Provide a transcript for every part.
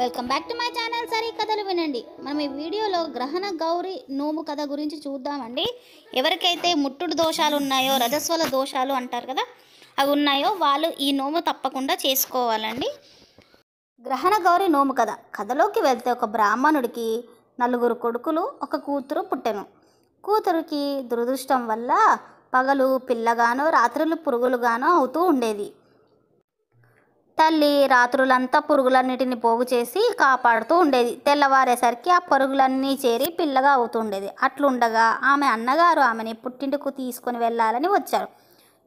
welcome back to my channel సరే కథలు వినండి మనం ఈ వీడియోలో గ్రహణ గౌరి నోము కథ గురించి చూద్దామండి ఎవరికైతే ముట్టుడు దోషాలు ఉన్నాయో రజస్వల దోషాలు అంటారు కదా అవి ఉన్నాయో వాళ్ళు ఈ నోము తప్పకుండా చేసుకోవాలండి గ్రహణ గౌరి నోము కథ కథలోకి వెళ్తే ఒక బ్రాహ్మణుడికి నలుగురు కొడుకులు ఒక కూతురు పుట్టెను కూతురికి దురదృష్టం వల్ల పగలు పిల్లగానో రాత్రులు పురుగులుగానో అవుతూ ఉండేది తల్లి రాత్రులంతా పురుగులన్నిటిని పోగు చేసి కాపాడుతూ ఉండేది తెల్లవారేసరికి ఆ పరుగులన్నీ చేరి పిల్లగా అవుతుండేది అట్లుండగా ఆమె అన్నగారు ఆమెని పుట్టింటికి తీసుకొని వెళ్ళాలని వచ్చారు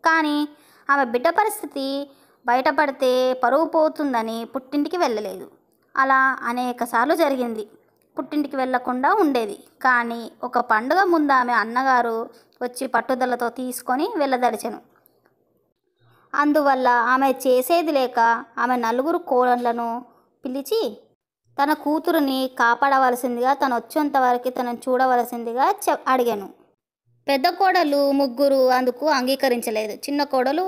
కానీ ఆమె బిడ్డ పరిస్థితి బయటపడితే పరుగు పోతుందని పుట్టింటికి వెళ్ళలేదు అలా అనేకసార్లు జరిగింది పుట్టింటికి వెళ్లకుండా ఉండేది కానీ ఒక పండుగ ముందు ఆమె అన్నగారు వచ్చి పట్టుదలతో తీసుకొని వెళ్ళదడిచాను అందువల్ల ఆమె చేసేది లేక ఆమె నలుగురు కోడళ్లను పిలిచి తన కూతురుని కాపాడవలసిందిగా తను వచ్చేంతవరకు తనను చూడవలసిందిగా చె అడిగాను పెద్ద కోడలు ముగ్గురు అందుకు అంగీకరించలేదు చిన్న కోడలు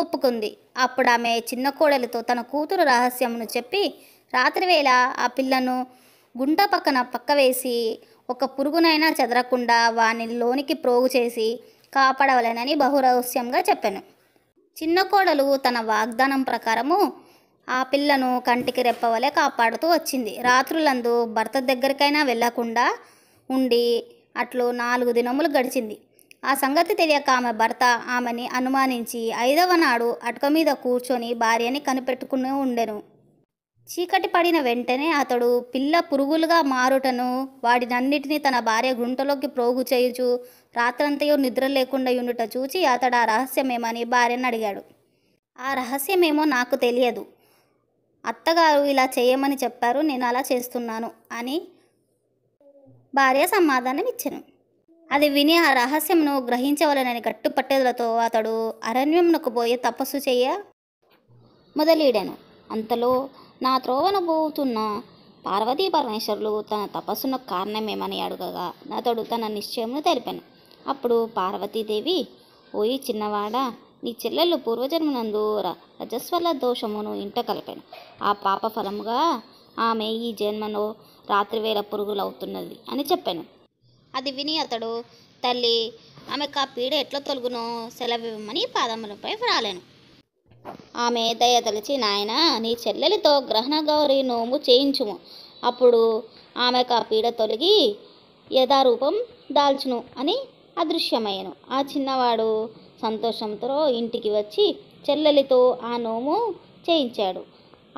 ఒప్పుకుంది అప్పుడు ఆమె చిన్న కోడలితో తన కూతురు రహస్యమును చెప్పి రాత్రివేళ ఆ పిల్లను గుంట పక్కన పక్క వేసి ఒక పురుగునైనా చెదరకుండా వాని లోనికి ప్రోగు చేసి కాపాడవలేనని బహురహస్యంగా చెప్పాను చిన్న కోడలు తన వాగ్దానం ప్రకారము ఆ పిల్లను కంటికి రెప్పవలే కాపాడుతూ వచ్చింది రాత్రులందు భర్త దగ్గరికైనా వెళ్లకుండా ఉండి అట్లు నాలుగు దినములు గడిచింది ఆ సంగతి తెలియక ఆమె భర్త ఆమెని అనుమానించి ఐదవ నాడు అటుక మీద కూర్చొని భార్యని కనిపెట్టుకుని ఉండెను చీకటి పడిన వెంటనే అతడు పిల్ల పురుగులుగా మారుటను వాటినన్నిటినీ తన భార్య గుంటలోకి ప్రోగు చేయుచు రాత్రంతయో నిద్ర లేకుండా ఉండుట చూచి అతడు ఆ రహస్యమేమని భార్యను అడిగాడు ఆ రహస్యమేమో నాకు తెలియదు అత్తగారు ఇలా చేయమని చెప్పారు నేను అలా చేస్తున్నాను అని భార్య సమాధానం ఇచ్చాను అది విని ఆ రహస్యంను గ్రహించవలనని గట్టుపట్టేదలతో అతడు అరణ్యంకు పోయి తపస్సు చేయ మొదలీడాను అంతలో నా త్రోవన పోతున్న పార్వతీ పరమేశ్వరులు తన తపస్సును కారణమేమని అడగగా అతడు తన నిశ్చయమును తెలిపాను అప్పుడు పార్వతీదేవి ఓయి చిన్నవాడా నీ చెల్లెలు పూర్వజన్మనందు రజస్వల దోషమును ఇంట కలిపాను ఆ పాప ఫలముగా ఆమె ఈ జన్మలో రాత్రివేళ పురుగులవుతున్నది అని చెప్పాను అది విని అతడు తల్లి ఆమెకు ఆ పీడ ఎట్లా తొలుగునో సెలవివ్వమని పాదములపై రాలేను ఆమె దయ తలిచి నాయన నీ చెల్లెలితో గ్రహణ గౌరి నోము చేయించుము అప్పుడు ఆమెకు ఆ పీడ తొలగి యథారూపం దాల్చును అని అదృశ్యమయ్యను ఆ చిన్నవాడు సంతోషంతో ఇంటికి వచ్చి చెల్లెలితో ఆ నోము చేయించాడు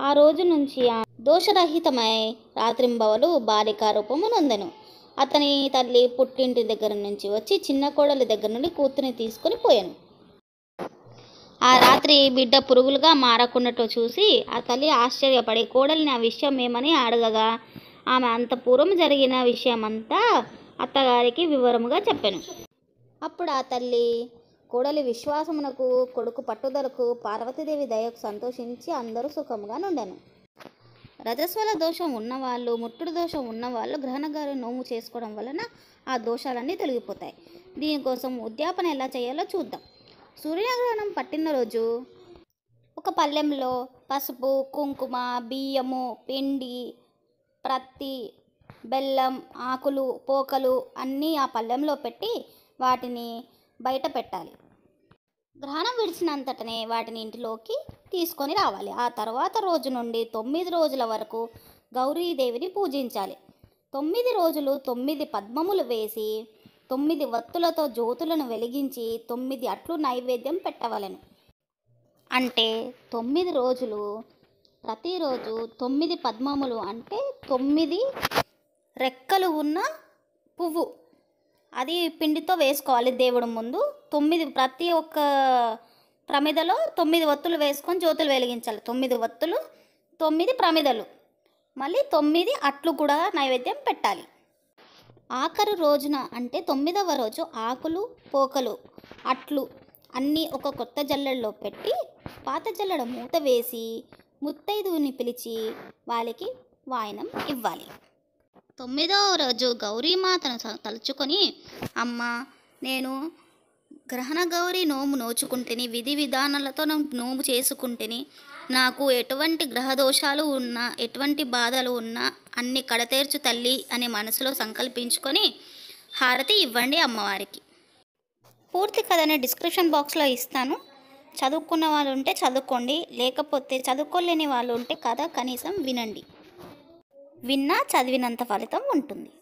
ఆ రోజు నుంచి ఆ దోషరహితమై రాత్రింబవలు బాలిక రూపము నొందెను అతని తల్లి పుట్టింటి దగ్గర నుంచి వచ్చి చిన్న కోడలి దగ్గర నుండి కూతుని తీసుకుని పోయాను ఆ రాత్రి బిడ్డ పురుగులుగా మారకున్నట్టు చూసి ఆ తల్లి ఆశ్చర్యపడి కోడలిని ఆ విషయం ఏమని అడగగా ఆమె అంత పూర్వం జరిగిన విషయం అంతా అత్తగారికి వివరముగా చెప్పాను అప్పుడు ఆ తల్లి కోడలి విశ్వాసమునకు కొడుకు పట్టుదలకు పార్వతీదేవి దయకు సంతోషించి అందరూ సుఖముగా నుండెను రజస్వల దోషం ఉన్నవాళ్ళు ముట్టుడు దోషం ఉన్నవాళ్ళు గ్రహణగారు నోము చేసుకోవడం వలన ఆ దోషాలన్నీ తొలగిపోతాయి దీనికోసం ఉద్యాపన ఎలా చేయాలో చూద్దాం సూర్యగ్రహణం పట్టిన రోజు ఒక పల్లెంలో పసుపు కుంకుమ బియ్యము పిండి ప్రత్తి బెల్లం ఆకులు పోకలు అన్నీ ఆ పళ్ళెంలో పెట్టి వాటిని బయట పెట్టాలి గ్రహణం విడిచినంతటనే వాటిని ఇంటిలోకి తీసుకొని రావాలి ఆ తర్వాత రోజు నుండి తొమ్మిది రోజుల వరకు గౌరీదేవిని పూజించాలి తొమ్మిది రోజులు తొమ్మిది పద్మములు వేసి తొమ్మిది వత్తులతో జ్యోతులను వెలిగించి తొమ్మిది అట్లు నైవేద్యం పెట్టవలను అంటే తొమ్మిది రోజులు ప్రతిరోజు తొమ్మిది పద్మములు అంటే తొమ్మిది రెక్కలు ఉన్న పువ్వు అది పిండితో వేసుకోవాలి దేవుడు ముందు తొమ్మిది ప్రతి ఒక్క ప్రమిదలో తొమ్మిది వత్తులు వేసుకొని జ్యోతులు వెలిగించాలి తొమ్మిది వత్తులు తొమ్మిది ప్రమిదలు మళ్ళీ తొమ్మిది అట్లు కూడా నైవేద్యం పెట్టాలి ఆఖరు రోజున అంటే తొమ్మిదవ రోజు ఆకులు పోకలు అట్లు అన్నీ ఒక కొత్త జల్లెడలో పెట్టి పాత జల్లెడ మూత వేసి ముత్తైదువుని పిలిచి వాళ్ళకి వాయనం ఇవ్వాలి తొమ్మిదవ రోజు గౌరీమాతను తలుచుకొని అమ్మ నేను గ్రహణ గౌరీ నోము నోచుకుంటేని విధి విధానాలతో నోము చేసుకుంటేని నాకు ఎటువంటి గ్రహదోషాలు ఉన్నా ఎటువంటి బాధలు ఉన్నా అన్ని కడతేర్చు తల్లి అని మనసులో సంకల్పించుకొని హారతి ఇవ్వండి అమ్మవారికి పూర్తి కథని డిస్క్రిప్షన్ బాక్స్లో ఇస్తాను చదువుకున్న వాళ్ళు ఉంటే చదువుకోండి లేకపోతే చదువుకోలేని వాళ్ళు ఉంటే కథ కనీసం వినండి విన్నా చదివినంత ఫలితం ఉంటుంది